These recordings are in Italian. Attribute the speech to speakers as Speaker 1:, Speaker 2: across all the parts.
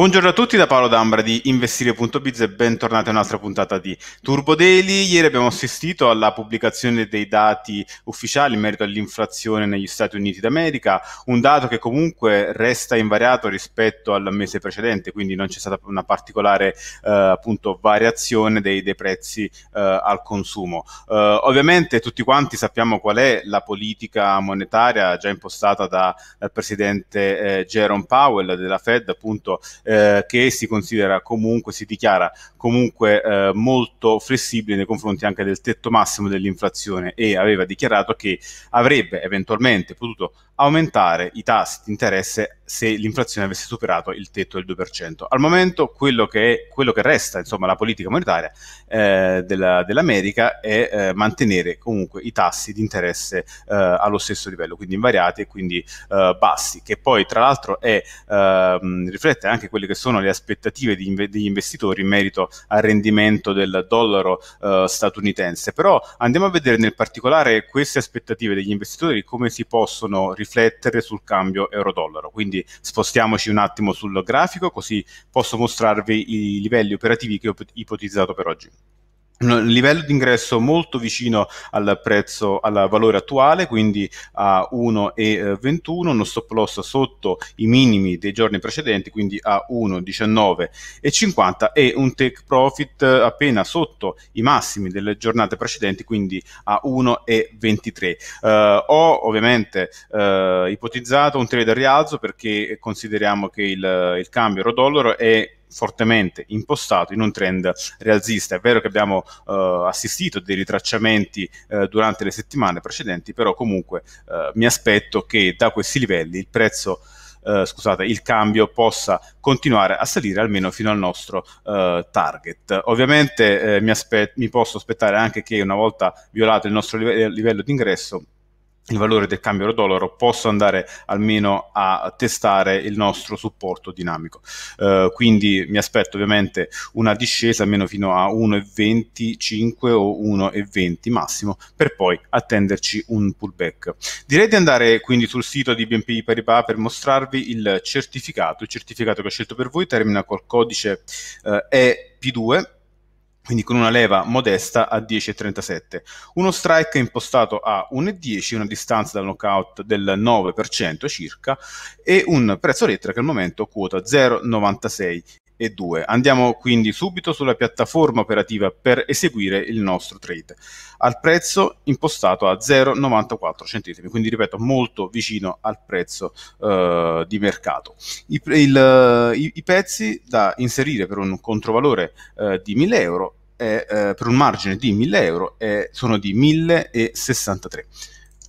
Speaker 1: Buongiorno a tutti da Paolo D'Ambra di investire.biz e bentornati a un'altra puntata di Turbo Daily. Ieri abbiamo assistito alla pubblicazione dei dati ufficiali in merito all'inflazione negli Stati Uniti d'America, un dato che comunque resta invariato rispetto al mese precedente, quindi non c'è stata una particolare eh, appunto, variazione dei, dei prezzi eh, al consumo. Eh, ovviamente tutti quanti sappiamo qual è la politica monetaria già impostata da, dal presidente eh, Jerome Powell della Fed, appunto eh, che si considera comunque, si dichiara comunque eh, molto flessibile nei confronti anche del tetto massimo dell'inflazione e aveva dichiarato che avrebbe eventualmente potuto aumentare i tassi di interesse se l'inflazione avesse superato il tetto del 2%. Al momento quello che, quello che resta, insomma, la politica monetaria eh, della, dell'America è eh, mantenere comunque i tassi di interesse eh, allo stesso livello, quindi invariati e quindi eh, bassi, che poi tra l'altro è, ehm, riflette anche quelle che sono le aspettative degli, inve- degli investitori in merito al rendimento del dollaro eh, statunitense. Però andiamo a vedere nel particolare queste aspettative degli investitori come si possono riflettere sul cambio euro-dollaro. Quindi spostiamoci un attimo sul grafico così posso mostrarvi i livelli operativi che ho ipotizzato per oggi un livello di ingresso molto vicino al prezzo, al valore attuale, quindi a 1,21, uno eh, stop loss sotto i minimi dei giorni precedenti, quindi a 1,19,50 e un take profit appena sotto i massimi delle giornate precedenti, quindi a 1,23. Eh, ho ovviamente eh, ipotizzato un trade al rialzo perché consideriamo che il, il cambio euro-dollaro è fortemente impostato in un trend rialzista. È vero che abbiamo eh, assistito a dei ritracciamenti eh, durante le settimane precedenti, però comunque eh, mi aspetto che da questi livelli il prezzo Uh, scusate, il cambio possa continuare a salire almeno fino al nostro uh, target. Ovviamente uh, mi, mi, posso aspettare anche che una volta violato il nostro live livello di ingresso il valore del cambio dollaro posso andare almeno a testare il nostro supporto dinamico. Eh, quindi mi aspetto ovviamente una discesa almeno fino a 1,25 o 1,20 massimo per poi attenderci un pullback. Direi di andare quindi sul sito di BNP Paribas per mostrarvi il certificato, il certificato che ho scelto per voi termina col codice eh, EP2 quindi con una leva modesta a 10,37. Uno strike impostato a 1,10, una distanza dal knockout del 9% circa, e un prezzo lettera che al momento quota 0,96 e 2. Andiamo quindi subito sulla piattaforma operativa per eseguire il nostro trade al prezzo impostato a 0,94 centesimi, quindi ripeto molto vicino al prezzo eh, di mercato. I, il, i, i, pezzi da inserire per un controvalore eh, di 1000 euro è, eh, per un margine di 1000 euro è, sono di 1063.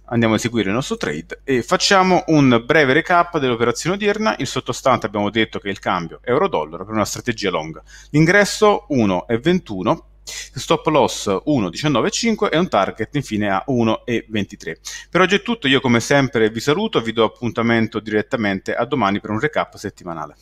Speaker 1: Andiamo a eseguire il nostro trade e facciamo un breve recap dell'operazione odierna. Il sottostante abbiamo detto che il cambio euro-dollaro per una strategia long. L'ingresso 1,21 stop loss 1,19,5 e un target infine a 1,23. Per oggi è tutto, io come sempre vi saluto, e vi do appuntamento direttamente a domani per un recap settimanale.